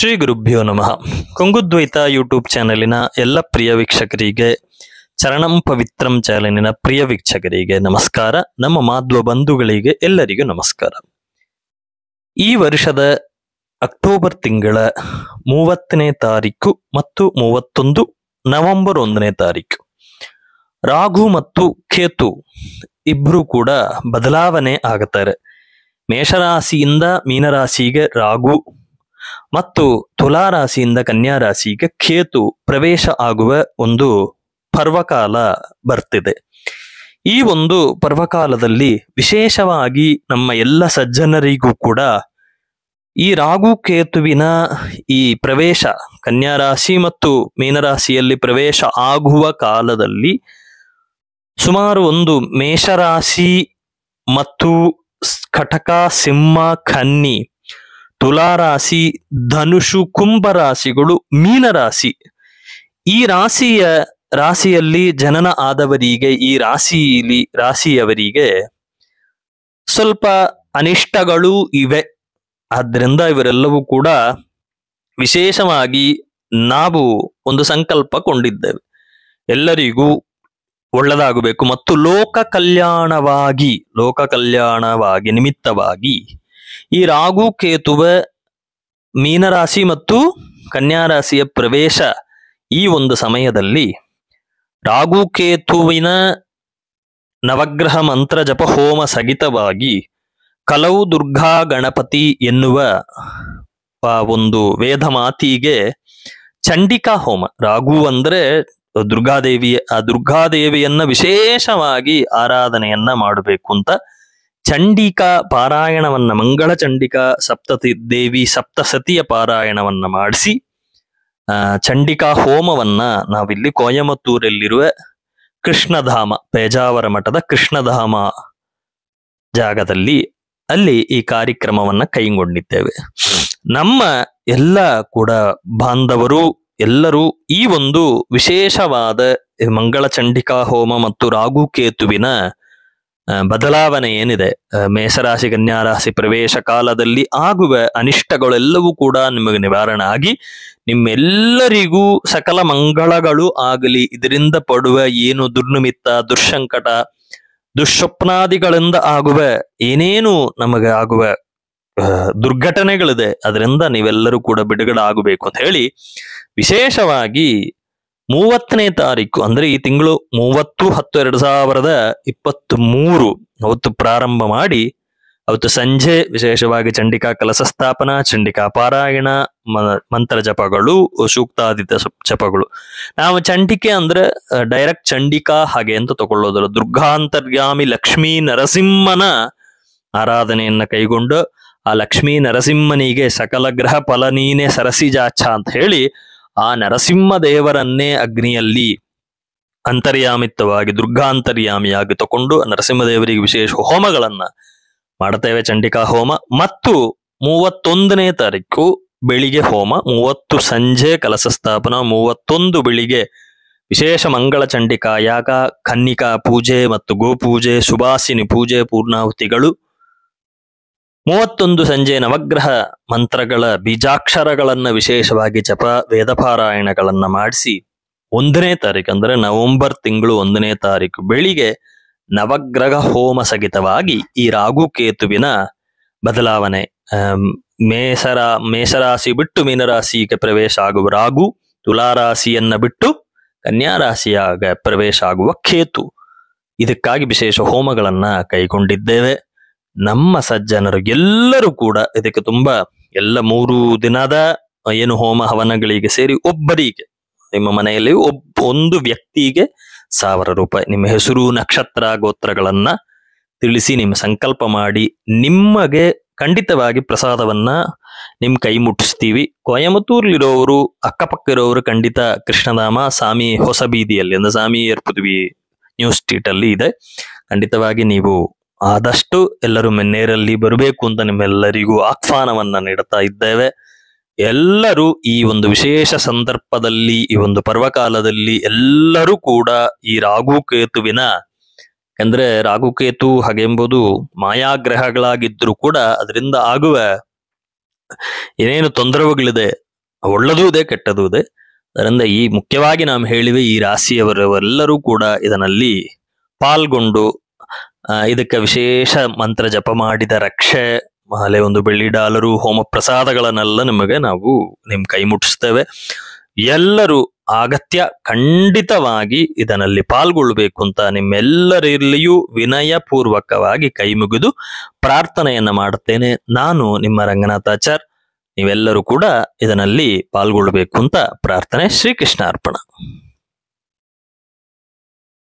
ಶ್ರೀ ಗುರುಭ್ಯೋ ನಮಃ ಕೊಂಗುದ್ವೈತ ಯೂಟ್ಯೂಬ್ ಚಾನಲಿನ ಎಲ್ಲ ಪ್ರಿಯ ವೀಕ್ಷಕರಿಗೆ ಚರಣಂ ಪವಿತ್ರಂ ಚಾನಲಿನ ಪ್ರಿಯ ವೀಕ್ಷಕರಿಗೆ ನಮಸ್ಕಾರ ನಮ್ಮ ಮಾಧ್ವ ಬಂಧುಗಳಿಗೆ ಎಲ್ಲರಿಗೂ ನಮಸ್ಕಾರ ಈ ವರ್ಷದ ಅಕ್ಟೋಬರ್ ತಿಂಗಳ ಮೂವತ್ತನೇ ತಾರೀಕು ಮತ್ತು ಮೂವತ್ತೊಂದು ನವೆಂಬರ್ ಒಂದನೇ ತಾರೀಕು ರಾಘು ಮತ್ತು ಕೇತು ಇಬ್ರು ಕೂಡ ಬದಲಾವಣೆ ಆಗುತ್ತಾರೆ ಮೇಷರಾಶಿಯಿಂದ ಮೀನರಾಶಿಗೆ ರಾಘು ಮತ್ತು ತುಲಾರಾಶಿಯಿಂದ ಕನ್ಯಾರಾಶಿಗೆ ಕೇತು ಪ್ರವೇಶ ಆಗುವ ಒಂದು ಪರ್ವಕಾಲ ಬರ್ತಿದೆ ಈ ಒಂದು ಪರ್ವಕಾಲದಲ್ಲಿ ವಿಶೇಷವಾಗಿ ನಮ್ಮ ಎಲ್ಲ ಸಜ್ಜನರಿಗೂ ಕೂಡ ಈ ರಾಗು ಕೇತುವಿನ ಈ ಪ್ರವೇಶ ಕನ್ಯಾರಾಶಿ ಮತ್ತು ಮೀನರಾಶಿಯಲ್ಲಿ ಪ್ರವೇಶ ಆಗುವ ಕಾಲದಲ್ಲಿ ಸುಮಾರು ಒಂದು ಮೇಷರಾಶಿ ಮತ್ತು ಕಟಕ ಸಿಂಹ ಖನ್ನಿ ತುಲಾರಾಶಿ ಧನುಷು ಕುಂಭ ರಾಶಿಗಳು ಮೀನರಾಶಿ ಈ ರಾಶಿಯ ರಾಶಿಯಲ್ಲಿ ಜನನ ಆದವರಿಗೆ ಈ ರಾಶಿಯಲ್ಲಿ ರಾಶಿಯವರಿಗೆ ಸ್ವಲ್ಪ ಅನಿಷ್ಟಗಳು ಇವೆ ಆದ್ದರಿಂದ ಇವರೆಲ್ಲವೂ ಕೂಡ ವಿಶೇಷವಾಗಿ ನಾವು ಒಂದು ಸಂಕಲ್ಪ ಕೊಂಡಿದ್ದೇವೆ ಎಲ್ಲರಿಗೂ ಒಳ್ಳೆದಾಗಬೇಕು ಮತ್ತು ಲೋಕ ಕಲ್ಯಾಣವಾಗಿ ಲೋಕ ಕಲ್ಯಾಣವಾಗಿ ನಿಮಿತ್ತವಾಗಿ ಈ ರಾಗು ಕೇತುವ ಮೀನರಾಶಿ ಮತ್ತು ಕನ್ಯಾರಾಶಿಯ ಪ್ರವೇಶ ಈ ಒಂದು ಸಮಯದಲ್ಲಿ ರಾಗು ಕೇತುವಿನ ನವಗ್ರಹ ಮಂತ್ರ ಜಪ ಹೋಮ ಸಹಿತವಾಗಿ ಕಲೌ ದುರ್ಗಾ ಗಣಪತಿ ಎನ್ನುವ ಒಂದು ವೇದ ಮಾತಿಗೆ ಚಂಡಿಕಾ ಹೋಮ ರಾಘು ಅಂದ್ರೆ ದುರ್ಗಾದೇವಿಯ ಆ ದುರ್ಗಾದೇವಿಯನ್ನ ವಿಶೇಷವಾಗಿ ಆರಾಧನೆಯನ್ನ ಮಾಡಬೇಕು ಅಂತ ಚಂಡಿಕಾ ಪಾರಾಯಣವನ್ನ ಮಂಗಳ ಚಂಡಿಕಾ ಸಪ್ತತಿ ದೇವಿ ಸಪ್ತಸತಿಯ ಪಾರಾಯಣವನ್ನ ಮಾಡಿಸಿ ಚಂಡಿಕಾ ಹೋಮವನ್ನ ನಾವಿಲ್ಲಿ ಕೋಯಮತ್ತೂರಲ್ಲಿರುವ ಕೃಷ್ಣಧಾಮ ಪೇಜಾವರ ಮಠದ ಕೃಷ್ಣಧಾಮ ಜಾಗದಲ್ಲಿ ಅಲ್ಲಿ ಈ ಕಾರ್ಯಕ್ರಮವನ್ನ ಕೈಗೊಂಡಿದ್ದೇವೆ ನಮ್ಮ ಎಲ್ಲ ಕೂಡ ಬಾಂಧವರು ಎಲ್ಲರೂ ಈ ಒಂದು ವಿಶೇಷವಾದ ಮಂಗಳ ಚಂಡಿಕಾ ಹೋಮ ಮತ್ತು ರಾಗುಕೇತುವಿನ ಬದಲಾವಣೆ ಏನಿದೆ ಮೇಷರಾಶಿ ಕನ್ಯಾರಾಶಿ ಪ್ರವೇಶ ಕಾಲದಲ್ಲಿ ಆಗುವ ಅನಿಷ್ಟಗಳೆಲ್ಲವೂ ಕೂಡ ನಿಮಗೆ ನಿವಾರಣೆ ಆಗಿ ನಿಮ್ಮೆಲ್ಲರಿಗೂ ಸಕಲ ಮಂಗಳಗಳು ಆಗಲಿ ಇದರಿಂದ ಪಡುವ ಏನು ದುರ್ನಿಮಿತ್ತ ದುಶಂಕಟ ದುಸ್ವಪ್ನಾದಿಗಳಿಂದ ಆಗುವ ಏನೇನು ನಮಗೆ ಆಗುವ ದುರ್ಘಟನೆಗಳಿದೆ ಅದರಿಂದ ನೀವೆಲ್ಲರೂ ಕೂಡ ಬಿಡುಗಡೆ ಆಗಬೇಕು ಅಂತ ಹೇಳಿ ವಿಶೇಷವಾಗಿ ಮೂವತ್ತನೇ ತಾರೀಕು ಅಂದ್ರೆ ಈ ತಿಂಗಳು ಮೂವತ್ತು ಹತ್ತು ಎರಡು ಸಾವಿರದ ಇಪ್ಪತ್ತು ಮೂರು ಅವತ್ತು ಪ್ರಾರಂಭ ಮಾಡಿ ಅವತ್ತು ಸಂಜೆ ವಿಶೇಷವಾಗಿ ಚಂಡಿಕಾ ಕಲಶ ಸ್ಥಾಪನಾ ಚಂಡಿಕಾ ಪಾರಾಯಣ ಮಂತ್ರ ಜಪಗಳು ಸೂಕ್ತಾದಿತ ಜಪಗಳು ನಾವು ಚಂಡಿಕೆ ಅಂದ್ರೆ ಡೈರೆಕ್ಟ್ ಚಂಡಿಕಾ ಹಾಗೆ ಅಂತ ತಗೊಳ್ಳೋದಿಲ್ಲ ದುರ್ಗಾಂತರ್ಯಾಮಿ ಲಕ್ಷ್ಮೀ ನರಸಿಂಹನ ಆರಾಧನೆಯನ್ನ ಕೈಗೊಂಡು ಆ ಲಕ್ಷ್ಮೀ ನರಸಿಂಹನಿಗೆ ಸಕಲ ಗ್ರಹ ಫಲ ನೀನೆ ಅಂತ ಹೇಳಿ ಆ ನರಸಿಂಹದೇವರನ್ನೇ ಅಗ್ನಿಯಲ್ಲಿ ಅಂತರ್ಯಾಮಿತ್ವವಾಗಿ ದುರ್ಗಾಂತರ್ಯಾಮಿಯಾಗಿ ತಕೊಂಡು ನರಸಿಂಹದೇವರಿಗೆ ವಿಶೇಷ ಹೋಮಗಳನ್ನ ಮಾಡ್ತೇವೆ ಚಂಡಿಕಾ ಹೋಮ ಮತ್ತು ಮೂವತ್ತೊಂದನೇ ತಾರೀಕು ಬೆಳಿಗ್ಗೆ ಹೋಮ ಮೂವತ್ತು ಸಂಜೆ ಕಲಸ ಸ್ಥಾಪನ ಮೂವತ್ತೊಂದು ಬೆಳಿಗ್ಗೆ ವಿಶೇಷ ಮಂಗಳ ಚಂಡಿಕಾ ಯಾಗ ಕನ್ನಿಕಾ ಪೂಜೆ ಮತ್ತು ಗೋಪೂಜೆ ಸುಭಾಸಿನಿ ಪೂಜೆ ಪೂರ್ಣಾಹುತಿಗಳು ಮೂವತ್ತೊಂದು ಸಂಜೆ ನವಗ್ರಹ ಮಂತ್ರಗಳ ಬೀಜಾಕ್ಷರಗಳನ್ನ ವಿಶೇಷವಾಗಿ ಜಪ ಪಾರಾಯಣಗಳನ್ನ ಮಾಡಿಸಿ ಒಂದನೇ ತಾರೀಕು ಅಂದ್ರೆ ನವೆಂಬರ್ ತಿಂಗಳು ಒಂದನೇ ತಾರೀಕು ಬೆಳಿಗ್ಗೆ ನವಗ್ರಹ ಹೋಮ ಸಹಿತವಾಗಿ ಈ ರಾಗು ಕೇತುವಿನ ಬದಲಾವಣೆ ಮೇಷರ ಮೇಷರಾಶಿ ಬಿಟ್ಟು ಮೀನರಾಶಿಗೆ ಪ್ರವೇಶ ಆಗುವ ರಾಗು ತುಲಾರಾಶಿಯನ್ನ ಬಿಟ್ಟು ಕನ್ಯಾ ಪ್ರವೇಶ ಆಗುವ ಕೇತು ಇದಕ್ಕಾಗಿ ವಿಶೇಷ ಹೋಮಗಳನ್ನ ಕೈಗೊಂಡಿದ್ದೇವೆ ನಮ್ಮ ಸಜ್ಜನರು ಎಲ್ಲರೂ ಕೂಡ ಇದಕ್ಕೆ ತುಂಬಾ ಎಲ್ಲ ಮೂರು ದಿನದ ಏನು ಹೋಮ ಹವನಗಳಿಗೆ ಸೇರಿ ಒಬ್ಬರಿಗೆ ನಿಮ್ಮ ಮನೆಯಲ್ಲಿ ಒಬ್ಬ ಒಂದು ವ್ಯಕ್ತಿಗೆ ಸಾವಿರ ರೂಪಾಯಿ ನಿಮ್ಮ ಹೆಸರು ನಕ್ಷತ್ರ ಗೋತ್ರಗಳನ್ನ ತಿಳಿಸಿ ನಿಮ್ಮ ಸಂಕಲ್ಪ ಮಾಡಿ ನಿಮಗೆ ಖಂಡಿತವಾಗಿ ಪ್ರಸಾದವನ್ನ ನಿಮ್ ಕೈ ಮುಟ್ಟಿಸ್ತೀವಿ ಕೊಯಮತ್ತೂರ್ಲಿರೋರು ಅಕ್ಕಪಕ್ಕ ಇರೋರು ಖಂಡಿತ ಕೃಷ್ಣಧಾಮ ಸ್ವಾಮಿ ಹೊಸ ಬೀದಿಯಲ್ಲಿ ಅಂದ್ರೆ ಸ್ವಾಮಿ ಏರ್ಪದ್ವಿ ನ್ಯೂಸ್ ಸ್ಟ್ರೀಟ್ ಅಲ್ಲಿ ಇದೆ ಖಂಡಿತವಾಗಿ ನೀವು ಆದಷ್ಟು ಎಲ್ಲರೂ ಮೆನ್ನೇರಲ್ಲಿ ಬರಬೇಕು ಅಂತ ನಿಮ್ಮೆಲ್ಲರಿಗೂ ಆಹ್ವಾನವನ್ನ ನೀಡುತ್ತಾ ಇದ್ದೇವೆ ಎಲ್ಲರೂ ಈ ಒಂದು ವಿಶೇಷ ಸಂದರ್ಭದಲ್ಲಿ ಈ ಒಂದು ಪರ್ವಕಾಲದಲ್ಲಿ ಎಲ್ಲರೂ ಕೂಡ ಈ ರಾಘುಕೇತುವಿನ ಅಂದ್ರೆ ರಾಘುಕೇತು ಹಾಗೆಂಬುದು ಮಾಯಾಗ್ರಹಗಳಾಗಿದ್ರು ಕೂಡ ಅದರಿಂದ ಆಗುವ ಏನೇನು ತೊಂದರೆಗಳಿದೆ ಒಳ್ಳೆದೂ ಇದೆ ಕೆಟ್ಟದೂ ಇದೆ ಅದರಿಂದ ಈ ಮುಖ್ಯವಾಗಿ ನಾವು ಹೇಳಿವೆ ಈ ರಾಶಿಯವರೆಲ್ಲರೂ ಕೂಡ ಇದನ್ನಲ್ಲಿ ಪಾಲ್ಗೊಂಡು ಇದಕ್ಕೆ ವಿಶೇಷ ಮಂತ್ರ ಜಪ ಮಾಡಿದ ರಕ್ಷೆ ಮಹಲೆ ಒಂದು ಬೆಳ್ಳಿ ಡಾಲರು ಹೋಮ ಪ್ರಸಾದಗಳನ್ನೆಲ್ಲ ನಿಮಗೆ ನಾವು ನಿಮ್ ಕೈ ಮುಟ್ಟಿಸ್ತೇವೆ ಎಲ್ಲರೂ ಅಗತ್ಯ ಖಂಡಿತವಾಗಿ ಇದನಲ್ಲಿ ಪಾಲ್ಗೊಳ್ಳಬೇಕು ಅಂತ ನಿಮ್ಮೆಲ್ಲರಲ್ಲಿಯೂ ವಿನಯಪೂರ್ವಕವಾಗಿ ಕೈ ಮುಗಿದು ಪ್ರಾರ್ಥನೆಯನ್ನ ಮಾಡುತ್ತೇನೆ ನಾನು ನಿಮ್ಮ ರಂಗನಾಥಾಚಾರ್ ನೀವೆಲ್ಲರೂ ಕೂಡ ಇದನಲ್ಲಿ ಪಾಲ್ಗೊಳ್ಳಬೇಕು ಅಂತ ಪ್ರಾರ್ಥನೆ ಶ್ರೀಕೃಷ್ಣ ಅರ್ಪಣ